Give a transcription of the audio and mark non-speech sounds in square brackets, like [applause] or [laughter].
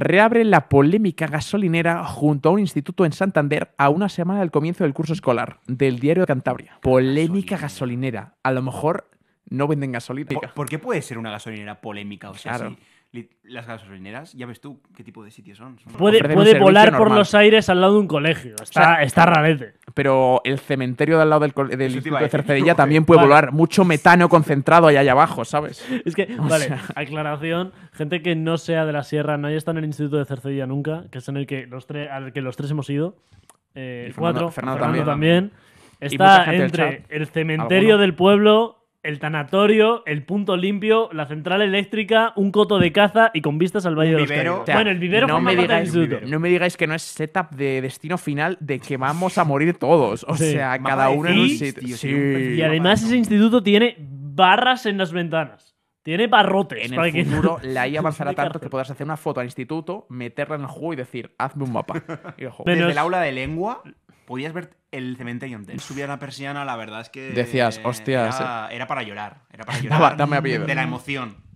reabre la polémica gasolinera junto a un instituto en Santander a una semana del comienzo del curso escolar del diario de Cantabria. Polémica gasolinera. A lo mejor no venden gasolina. ¿Por, qué puede ser una gasolinera polémica? O sea, claro. Las gasolineras, ya ves tú qué tipo de sitios son. puede, puede volar por los aires al lado de un colegio. Está, o está Pero el cementerio del lado del, del Instituto de Cercedilla [laughs] también puede volar mucho metano concentrado allá, abajo, ¿sabes? [laughs] Es que, vale, aclaración. Gente que no sea de la sierra, no nadie estado en el Instituto de Cercedilla nunca, que es en el que los tres, al que los tres hemos ido. Eh, cuatro, Fernando, también. Está entre el cementerio del pueblo el tanatorio, el punto limpio, la central eléctrica, un coto de caza y con vistas al Valle de los bueno, el vivero no me, digáis, no me digáis que no es setup de destino final de que vamos a morir todos. O sea, cada uno en un sitio. Y además ese instituto tiene barras en las ventanas. Tiene barrotes. En el futuro, la IA [laughs] avanzará tanto que podrás hacer una foto al instituto, meterla en el juego y decir, hazme un mapa. [laughs] Pero desde el aula de lengua, podías ver el cementerio entero. Subía la persiana, la verdad es que. Decías, hostias. Era, eh". para llorar. Era para [laughs] llorar. de la emoción.